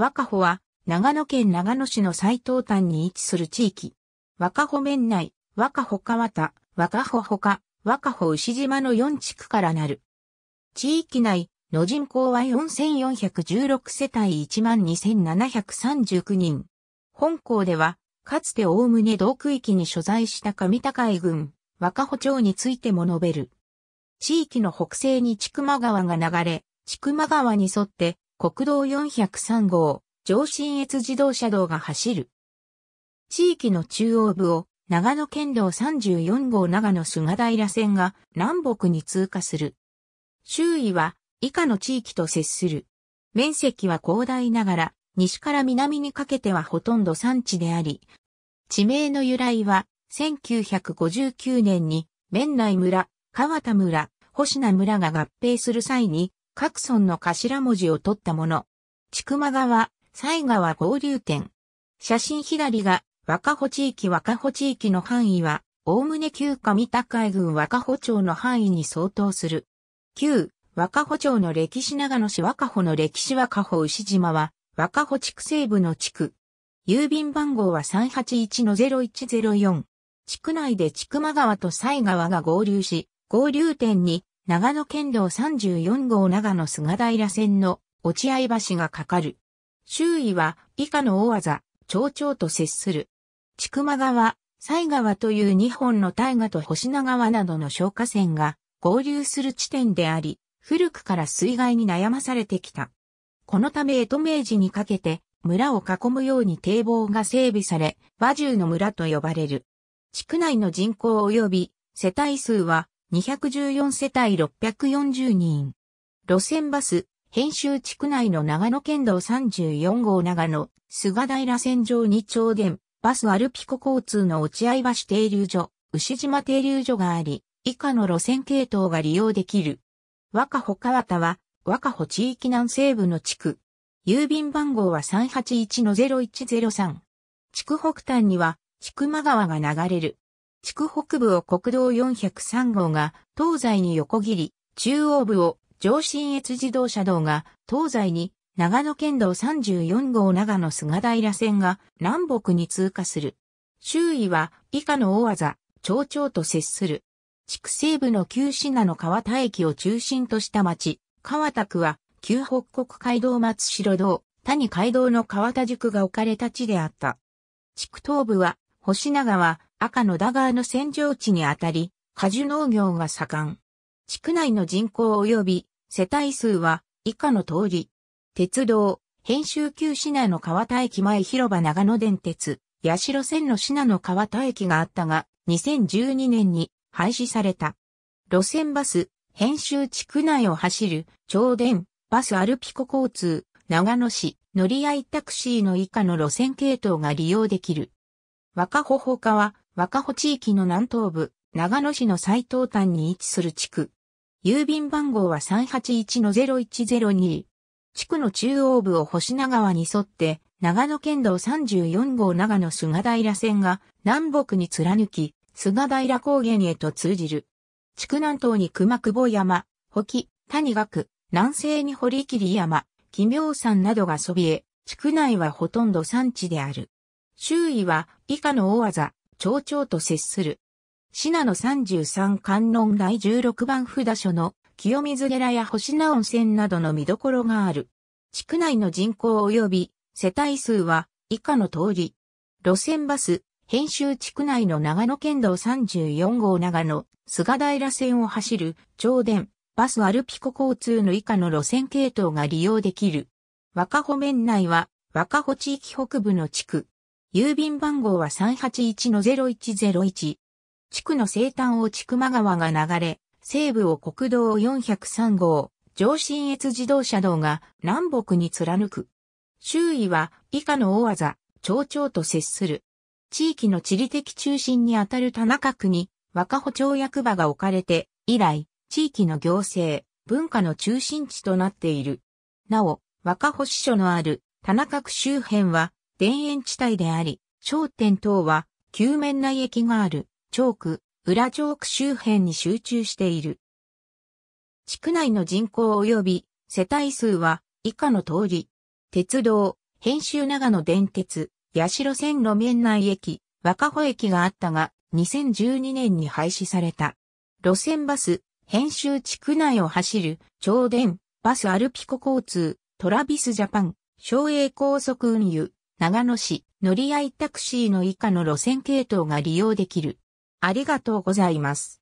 若穂は、長野県長野市の最東端に位置する地域。若穂面内、若穂川田、若穂他、若穂牛島の4地区からなる。地域内、の人口は4416世帯12739人。本校では、かつておおむね同区域に所在した上高井郡、若穂町についても述べる。地域の北西に千曲川が流れ、千曲川に沿って国道403号、上信越自動車道が走る。地域の中央部を長野県道34号長野菅平線が南北に通過する。周囲は以下の地域と接する。面積は広大ながら、西から南にかけてはほとんど山地であり、地名の由来は、1959年に、綿内村、川田村、星名村が合併する際に、各村の頭文字を取ったもの。千曲川、西川合流点。写真左が、若穂地域若穂地域の範囲は、おおむね旧上高井郡若穂町の範囲に相当する。旧、若穂町の歴史長野市若穂の歴史若穂牛島は、若穂地区西部の地区。郵便番号は381-0104。地区内で千曲川と西川が合流し、合流点に長野県道34号長野菅平線の落合橋がかかる。周囲は以下の大技、町長と接する。千曲川、西川という2本の大河と星名川などの消火線が合流する地点であり、古くから水害に悩まされてきた。このため江戸明治にかけて村を囲むように堤防が整備され、和獣の村と呼ばれる。地区内の人口及び世帯数は214世帯640人。路線バス、編集地区内の長野県道34号長野、菅平線上に長電、バスアルピコ交通の落合橋停留所、牛島停留所があり、以下の路線系統が利用できる。若穂川田は、若穂地域南西部の地区。郵便番号は381-0103。地区北端には、千曲川が流れる。地区北部を国道403号が東西に横切り、中央部を上信越自動車道が東西に長野県道34号長野菅平線が南北に通過する。周囲は以下の大技、町長と接する。地区西部の旧品の川田駅を中心とした町、川田区は旧北国街道松城道、谷街道の川田宿が置かれた地であった。地区東部は星名川、赤の田川の扇状地にあたり、果樹農業が盛ん。地区内の人口及び世帯数は以下の通り。鉄道、編集旧市内の川田駅前広場長野電鉄、八代線の市内の川田駅があったが、2012年に廃止された。路線バス、編集地区内を走る、超電、バスアルピコ交通、長野市、乗り合いタクシーの以下の路線系統が利用できる。若穂他は、若穂地域の南東部、長野市の最東端に位置する地区。郵便番号は3 8 1 0 1 0 2地区の中央部を星名川に沿って、長野県道34号長野菅平線が南北に貫き、菅平高原へと通じる。地区南東に熊久保山、保木、谷岳、南西に堀切山、奇妙山などがそびえ、地区内はほとんど山地である。周囲は以下の大技、町長と接する。信濃三十三観音第十六番札所の清水寺や星名温泉などの見どころがある。地区内の人口及び世帯数は以下の通り。路線バス、編集地区内の長野県道34号長野、菅平線を走る、町電、バスアルピコ交通の以下の路線系統が利用できる。若穂面内は、若穂地域北部の地区、郵便番号は381-0101。地区の西端を千曲川が流れ、西部を国道403号、上信越自動車道が南北に貫く。周囲は以下の大技、町長と接する。地域の地理的中心にあたる田中区に若保町役場が置かれて、以来、地域の行政、文化の中心地となっている。なお、若保支所のある田中区周辺は田園地帯であり、商店等は、旧面内駅がある、チョーク、裏ーク周辺に集中している。地区内の人口及び世帯数は以下の通り、鉄道、編集長野電鉄、八代線路面内駅、若穂駅があったが、2012年に廃止された。路線バス、編集地区内を走る、超電、バスアルピコ交通、トラビスジャパン、省営高速運輸、長野市、乗り合いタクシーの以下の路線系統が利用できる。ありがとうございます。